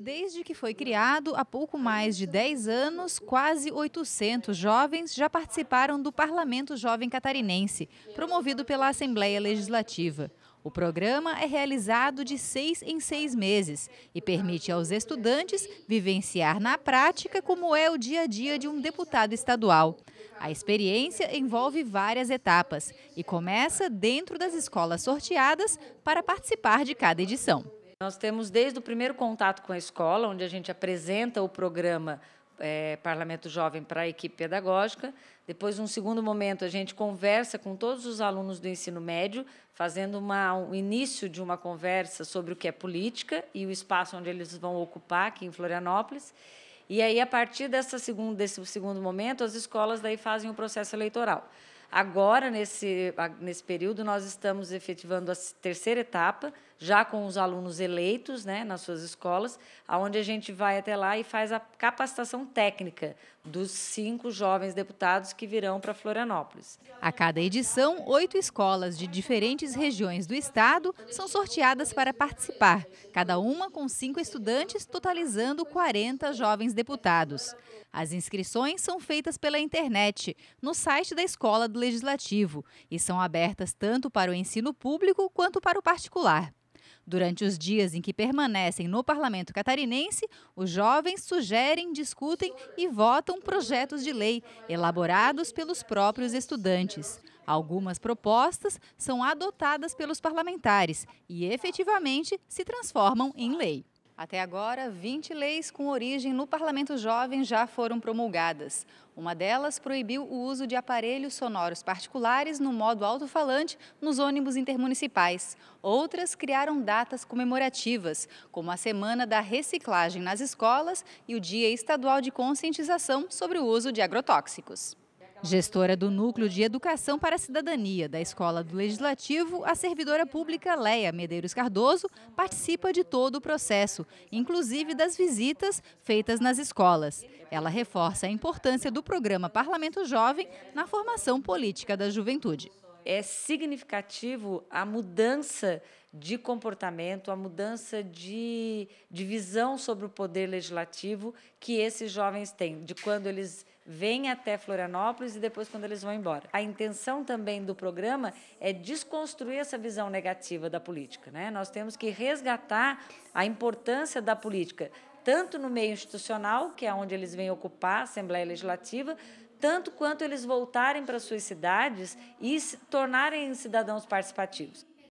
Desde que foi criado, há pouco mais de 10 anos, quase 800 jovens já participaram do Parlamento Jovem Catarinense, promovido pela Assembleia Legislativa. O programa é realizado de seis em seis meses e permite aos estudantes vivenciar na prática como é o dia a dia de um deputado estadual. A experiência envolve várias etapas e começa dentro das escolas sorteadas para participar de cada edição. Nós temos desde o primeiro contato com a escola, onde a gente apresenta o programa é, Parlamento Jovem para a equipe pedagógica. Depois, num segundo momento, a gente conversa com todos os alunos do ensino médio, fazendo uma, um início de uma conversa sobre o que é política e o espaço onde eles vão ocupar aqui em Florianópolis. E aí, a partir dessa desse segundo momento, as escolas daí fazem o processo eleitoral. Agora, nesse, nesse período, nós estamos efetivando a terceira etapa, já com os alunos eleitos né, nas suas escolas, aonde a gente vai até lá e faz a capacitação técnica dos cinco jovens deputados que virão para Florianópolis. A cada edição, oito escolas de diferentes regiões do estado são sorteadas para participar, cada uma com cinco estudantes, totalizando 40 jovens deputados. As inscrições são feitas pela internet, no site da escola do Legislativo e são abertas tanto para o ensino público quanto para o particular. Durante os dias em que permanecem no parlamento catarinense, os jovens sugerem, discutem e votam projetos de lei elaborados pelos próprios estudantes. Algumas propostas são adotadas pelos parlamentares e efetivamente se transformam em lei. Até agora, 20 leis com origem no Parlamento Jovem já foram promulgadas. Uma delas proibiu o uso de aparelhos sonoros particulares no modo alto-falante nos ônibus intermunicipais. Outras criaram datas comemorativas, como a Semana da Reciclagem nas escolas e o Dia Estadual de Conscientização sobre o uso de agrotóxicos. Gestora do Núcleo de Educação para a Cidadania da Escola do Legislativo, a servidora pública Leia Medeiros Cardoso participa de todo o processo, inclusive das visitas feitas nas escolas. Ela reforça a importância do programa Parlamento Jovem na formação política da juventude. É significativo a mudança de comportamento, a mudança de, de visão sobre o poder legislativo que esses jovens têm, de quando eles vêm até Florianópolis e depois quando eles vão embora. A intenção também do programa é desconstruir essa visão negativa da política. Né? Nós temos que resgatar a importância da política, tanto no meio institucional, que é onde eles vêm ocupar a Assembleia Legislativa, tanto quanto eles voltarem para suas cidades e se tornarem cidadãos participativos.